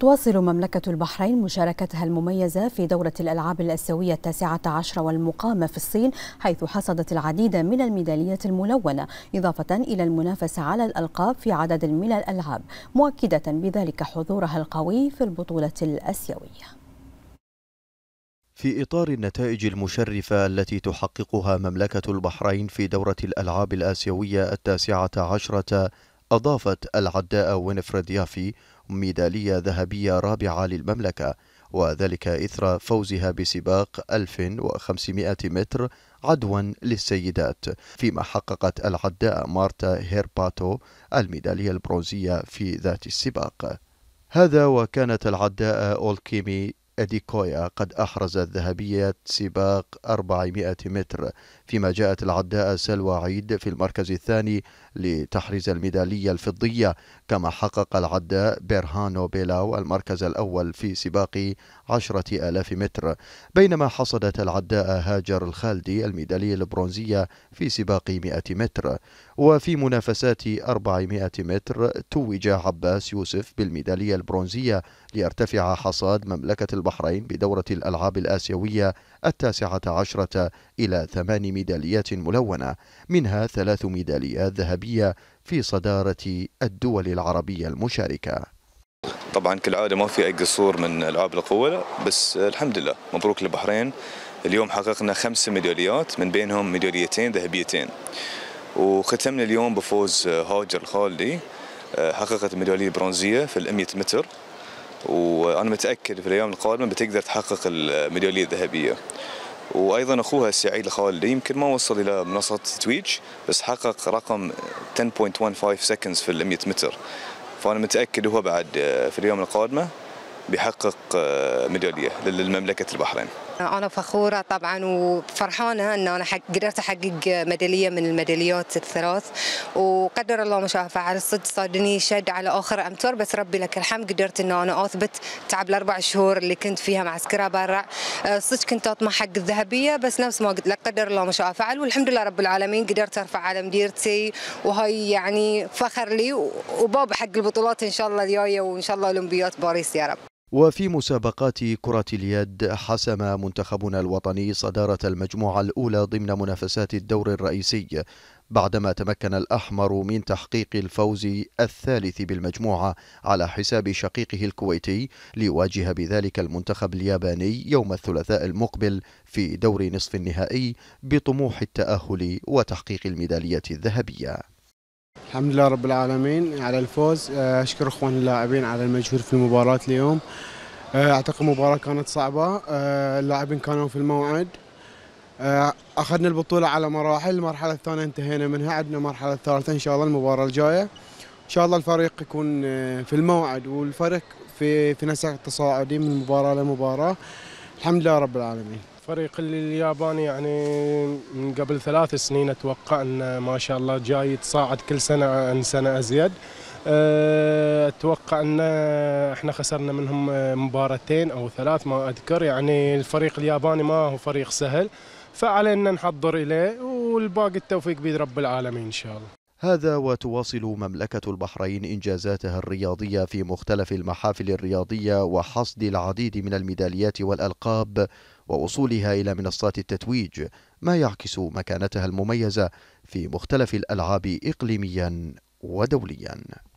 تواصل مملكة البحرين مشاركتها المميزة في دورة الألعاب الآسيوية التاسعة عشر والمقامة في الصين حيث حصدت العديد من الميداليات الملونة إضافة إلى المنافسة على الألقاب في عدد من الألعاب مؤكدة بذلك حضورها القوي في البطولة الآسيوية في إطار النتائج المشرفة التي تحققها مملكة البحرين في دورة الألعاب الآسيوية التاسعة عشرة أضافت العداء وينفريد يافي ميدالية ذهبية رابعة للمملكة وذلك إثر فوزها بسباق 1500 متر عدوا للسيدات فيما حققت العداء مارتا هيرباتو الميدالية البرونزية في ذات السباق هذا وكانت العداء أولكيمي أديكويا قد أحرز الذهبية سباق 400 متر فيما جاءت العداء سلوى عيد في المركز الثاني لتحريز الميدالية الفضية كما حقق العداء بيرهانو بيلاو المركز الأول في سباق عشرة آلاف متر بينما حصدت العداء هاجر الخالدي الميدالية البرونزية في سباق 100 متر وفي منافسات 400 متر توج عباس يوسف بالميدالية البرونزية ليرتفع حصاد مملكة البحرين بدورة الألعاب الآسيوية التاسعة عشرة إلى ثمان ميداليات ملونة منها ثلاث ميداليات ذهبية في صدارة الدول العربية المشاركة طبعا كالعاده ما في اي قصور من العاب القوه بس الحمد لله مبروك للبحرين اليوم حققنا خمس ميداليات من بينهم ميداليتين ذهبيتين وختمنا اليوم بفوز هاجر الخالدي حققت ميداليه برونزيه في ال 100 متر وانا متاكد في الايام القادمه بتقدر تحقق الميداليه الذهبيه وايضا اخوها سعيد الخالدي يمكن ما وصل الى منصه تويتش بس حقق رقم 10.15 seconds في ال 100 متر فأنا متأكد هو بعد آه، في اليوم القادمة بيحقق آه، ميدالية للمملكة البحرين أنا فخورة طبعا وفرحانة أن أنا حق قدرت أحقق ميدالية من الميداليات الثلاث وقدر الله ما شاء فعل صدق صادني شد على آخر أمتار بس ربي لك الحمد قدرت أن أنا أثبت تعب الأربع شهور اللي كنت فيها معسكرة برا أه، صدق كنت أطمح حق الذهبية بس نفس ما قلت لك قدر الله ما شاء فعل والحمد لله رب العالمين قدرت أرفع على مديرتي وهي يعني فخر لي وباب حق البطولات إن شاء الله الجاية وإن شاء الله أولمبيات باريس يا رب وفي مسابقات كرة اليد حسم منتخبنا الوطني صدارة المجموعة الأولى ضمن منافسات الدور الرئيسي بعدما تمكن الأحمر من تحقيق الفوز الثالث بالمجموعة على حساب شقيقه الكويتي ليواجه بذلك المنتخب الياباني يوم الثلاثاء المقبل في دور نصف النهائي بطموح التأهل وتحقيق الميدالية الذهبية الحمد لله رب العالمين على الفوز آه، اشكر اخوان اللاعبين على المجهود في المباراه اليوم آه، اعتقد المباراه كانت صعبه آه، اللاعبين كانوا في الموعد اخذنا البطوله على مراحل المرحله الثانيه انتهينا منها عندنا المرحله الثالثه ان شاء الله المباراه الجايه ان شاء الله الفريق يكون في الموعد والفريق في في نسق تصاعدي من مباراه لمباراه الحمد لله رب العالمين فريق الياباني يعني من قبل ثلاث سنين اتوقع انه ما شاء الله جاي يتصاعد كل سنه عن سنه ازيد أه، اتوقع ان احنا خسرنا منهم مباراتين او ثلاث ما اذكر يعني الفريق الياباني ما هو فريق سهل فعلينا نحضر اليه والباقي التوفيق بيد رب العالمين ان شاء الله هذا وتواصل مملكة البحرين إنجازاتها الرياضية في مختلف المحافل الرياضية وحصد العديد من الميداليات والألقاب ووصولها إلى منصات التتويج ما يعكس مكانتها المميزة في مختلف الألعاب إقليميا ودوليا